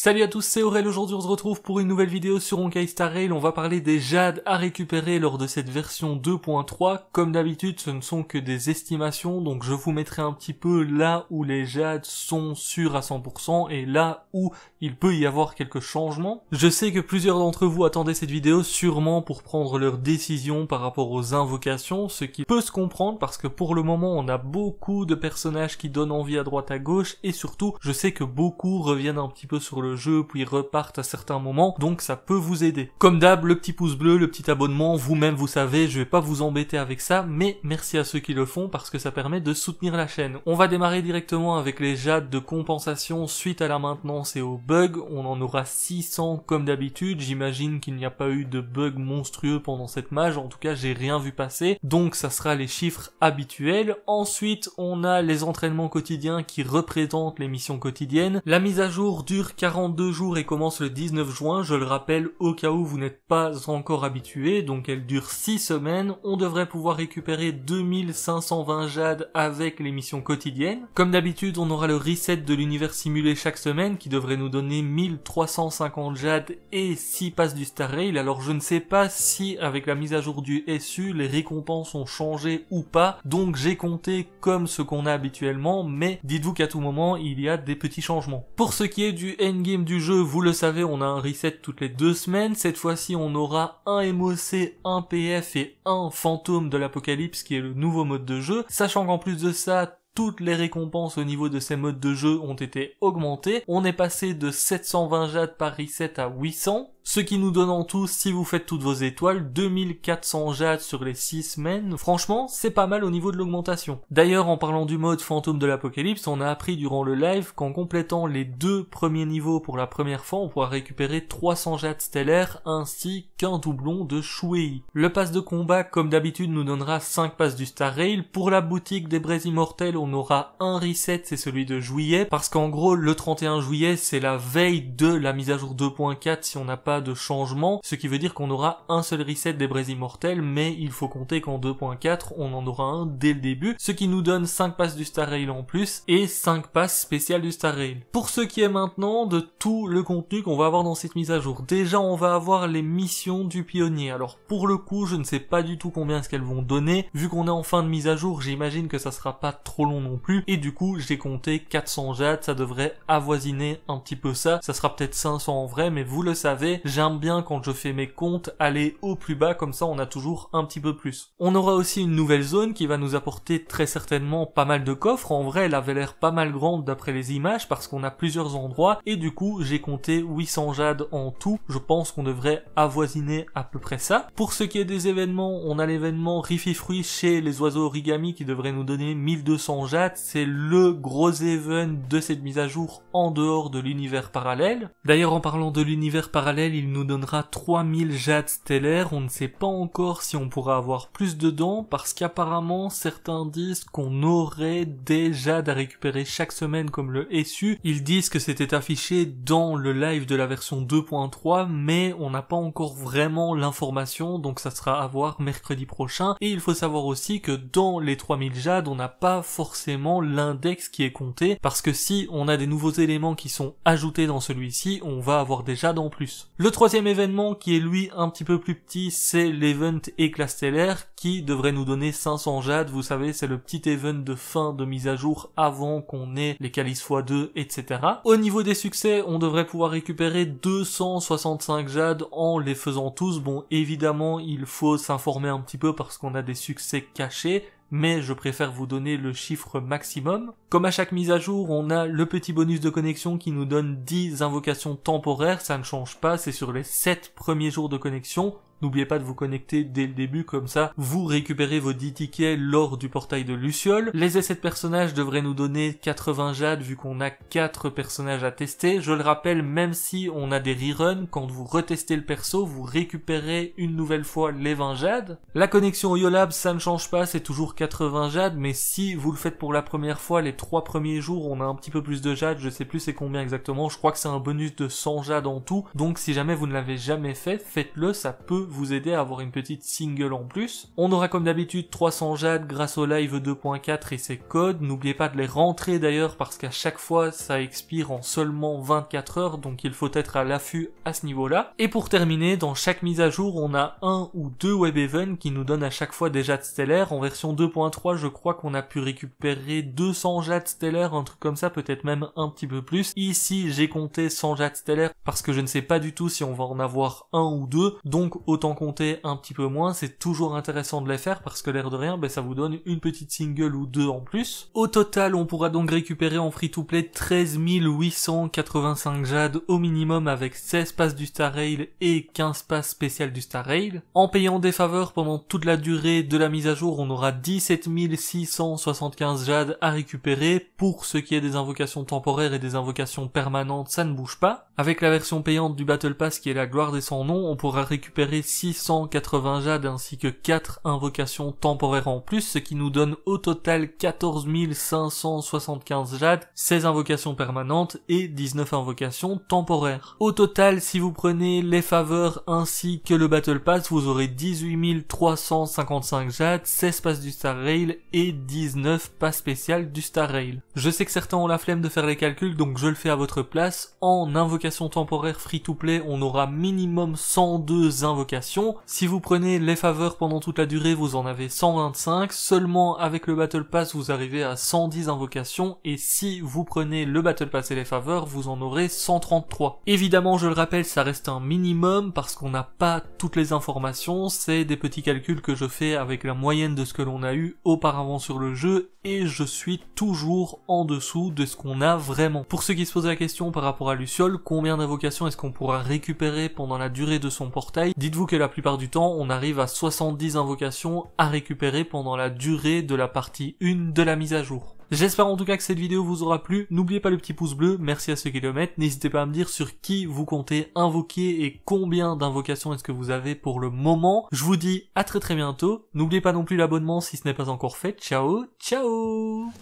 Salut à tous, c'est Aurel. Aujourd'hui, on se retrouve pour une nouvelle vidéo sur Honkai Star Rail. On va parler des jades à récupérer lors de cette version 2.3. Comme d'habitude, ce ne sont que des estimations, donc je vous mettrai un petit peu là où les jades sont sûrs à 100% et là où il peut y avoir quelques changements. Je sais que plusieurs d'entre vous attendaient cette vidéo sûrement pour prendre leurs décisions par rapport aux invocations, ce qui peut se comprendre parce que pour le moment, on a beaucoup de personnages qui donnent envie à droite à gauche et surtout, je sais que beaucoup reviennent un petit peu sur le jeu, puis repartent à certains moments, donc ça peut vous aider. Comme d'hab, le petit pouce bleu, le petit abonnement, vous-même vous savez, je vais pas vous embêter avec ça, mais merci à ceux qui le font parce que ça permet de soutenir la chaîne. On va démarrer directement avec les jades de compensation suite à la maintenance et aux bugs, on en aura 600 comme d'habitude, j'imagine qu'il n'y a pas eu de bugs monstrueux pendant cette mage, en tout cas j'ai rien vu passer, donc ça sera les chiffres habituels. Ensuite, on a les entraînements quotidiens qui représentent les missions quotidiennes, la mise à jour dure 40 42 jours et commence le 19 juin, je le rappelle au cas où vous n'êtes pas encore habitué, donc elle dure 6 semaines, on devrait pouvoir récupérer 2520 jade avec les missions quotidiennes. Comme d'habitude, on aura le reset de l'univers simulé chaque semaine qui devrait nous donner 1350 jades et 6 passes du Star Rail, alors je ne sais pas si avec la mise à jour du SU, les récompenses ont changé ou pas, donc j'ai compté comme ce qu'on a habituellement, mais dites-vous qu'à tout moment, il y a des petits changements. Pour ce qui est du endgame, du jeu, vous le savez, on a un reset toutes les deux semaines. Cette fois-ci, on aura un MOC, un PF et un fantôme de l'apocalypse qui est le nouveau mode de jeu. Sachant qu'en plus de ça, toutes les récompenses au niveau de ces modes de jeu ont été augmentées. On est passé de 720 jades par reset à 800. Ce qui nous donne en tout, si vous faites toutes vos étoiles, 2400 jades sur les 6 semaines. Franchement, c'est pas mal au niveau de l'augmentation. D'ailleurs, en parlant du mode fantôme de l'apocalypse, on a appris durant le live qu'en complétant les deux premiers niveaux pour la première fois, on pourra récupérer 300 jades stellaires ainsi qu'un doublon de Shuei. Le pass de combat, comme d'habitude, nous donnera 5 passes du Star Rail. Pour la boutique des Brés Immortels, on aura un reset, c'est celui de juillet, parce qu'en gros, le 31 juillet, c'est la veille de la mise à jour 2.4 si on n'a pas de changement, ce qui veut dire qu'on aura un seul reset des braises immortelles, mais il faut compter qu'en 2.4, on en aura un dès le début, ce qui nous donne 5 passes du Star Rail en plus, et 5 passes spéciales du Star Rail. Pour ce qui est maintenant de tout le contenu qu'on va avoir dans cette mise à jour, déjà on va avoir les missions du pionnier, alors pour le coup, je ne sais pas du tout combien ce qu'elles vont donner, vu qu'on est en fin de mise à jour, j'imagine que ça sera pas trop long non plus, et du coup, j'ai compté 400 jades, ça devrait avoisiner un petit peu ça, ça sera peut-être 500 en vrai, mais vous le savez, j'aime bien quand je fais mes comptes aller au plus bas, comme ça on a toujours un petit peu plus. On aura aussi une nouvelle zone qui va nous apporter très certainement pas mal de coffres. En vrai, elle avait l'air pas mal grande d'après les images parce qu'on a plusieurs endroits et du coup j'ai compté 800 jades en tout. Je pense qu'on devrait avoisiner à peu près ça. Pour ce qui est des événements, on a l'événement Rifi Fruit chez les oiseaux origami qui devrait nous donner 1200 jades. C'est le gros event de cette mise à jour en dehors de l'univers parallèle. D'ailleurs en parlant de l'univers parallèle, il nous donnera 3000 jades stellaires. On ne sait pas encore si on pourra avoir plus dedans parce qu'apparemment certains disent qu'on aurait des jades à récupérer chaque semaine comme le SU. Ils disent que c'était affiché dans le live de la version 2.3 mais on n'a pas encore vraiment l'information donc ça sera à voir mercredi prochain. Et il faut savoir aussi que dans les 3000 jades on n'a pas forcément l'index qui est compté parce que si on a des nouveaux éléments qui sont ajoutés dans celui-ci on va avoir des jades en plus. Le troisième événement qui est lui un petit peu plus petit, c'est l'event Éclat stellaire qui devrait nous donner 500 jades. Vous savez, c'est le petit event de fin de mise à jour avant qu'on ait les calices x2, etc. Au niveau des succès, on devrait pouvoir récupérer 265 jades en les faisant tous. Bon, évidemment, il faut s'informer un petit peu parce qu'on a des succès cachés mais je préfère vous donner le chiffre maximum. Comme à chaque mise à jour, on a le petit bonus de connexion qui nous donne 10 invocations temporaires, ça ne change pas, c'est sur les 7 premiers jours de connexion. N'oubliez pas de vous connecter dès le début, comme ça vous récupérez vos 10 tickets lors du portail de Luciole. Les essais de personnages devraient nous donner 80 jades vu qu'on a 4 personnages à tester. Je le rappelle, même si on a des reruns, quand vous retestez le perso, vous récupérez une nouvelle fois les 20 jades. La connexion au Yolab, ça ne change pas, c'est toujours 80 jades, mais si vous le faites pour la première fois, les 3 premiers jours, on a un petit peu plus de jades, je sais plus c'est combien exactement, je crois que c'est un bonus de 100 jades en tout, donc si jamais vous ne l'avez jamais fait, faites-le, ça peut vous aider à avoir une petite single en plus. On aura comme d'habitude 300 jades grâce au live 2.4 et ses codes. N'oubliez pas de les rentrer d'ailleurs parce qu'à chaque fois ça expire en seulement 24 heures donc il faut être à l'affût à ce niveau-là. Et pour terminer, dans chaque mise à jour, on a un ou deux web events qui nous donnent à chaque fois des jades stellaires. En version 2.3, je crois qu'on a pu récupérer 200 jades stellaires, un truc comme ça, peut-être même un petit peu plus. Ici, j'ai compté 100 jades stellaires parce que je ne sais pas du tout si on va en avoir un ou deux. Donc, au autant compter un petit peu moins, c'est toujours intéressant de les faire parce que l'air de rien, ben, ça vous donne une petite single ou deux en plus. Au total, on pourra donc récupérer en free-to-play 13 885 jades au minimum avec 16 passes du Star Rail et 15 passes spéciales du Star Rail. En payant des faveurs pendant toute la durée de la mise à jour, on aura 17 675 jades à récupérer. Pour ce qui est des invocations temporaires et des invocations permanentes, ça ne bouge pas. Avec la version payante du Battle Pass qui est la gloire des Sans Nom, on pourra récupérer 680 jades ainsi que 4 invocations temporaires en plus, ce qui nous donne au total 14 575 jades, 16 invocations permanentes et 19 invocations temporaires. Au total, si vous prenez les faveurs ainsi que le Battle Pass, vous aurez 18 355 jades, 16 passes du Star Rail et 19 passes spéciales du Star Rail. Je sais que certains ont la flemme de faire les calculs, donc je le fais à votre place en invocation temporaire free-to-play, on aura minimum 102 invocations. Si vous prenez les faveurs pendant toute la durée, vous en avez 125. Seulement avec le Battle Pass, vous arrivez à 110 invocations. Et si vous prenez le Battle Pass et les faveurs, vous en aurez 133. Évidemment, je le rappelle, ça reste un minimum parce qu'on n'a pas toutes les informations. C'est des petits calculs que je fais avec la moyenne de ce que l'on a eu auparavant sur le jeu et je suis toujours en dessous de ce qu'on a vraiment. Pour ceux qui se posent la question par rapport à Luciole, qu'on combien d'invocations est-ce qu'on pourra récupérer pendant la durée de son portail. Dites-vous que la plupart du temps, on arrive à 70 invocations à récupérer pendant la durée de la partie 1 de la mise à jour. J'espère en tout cas que cette vidéo vous aura plu. N'oubliez pas le petit pouce bleu, merci à ceux qui le mettent. N'hésitez pas à me dire sur qui vous comptez invoquer et combien d'invocations est-ce que vous avez pour le moment. Je vous dis à très très bientôt. N'oubliez pas non plus l'abonnement si ce n'est pas encore fait. Ciao, ciao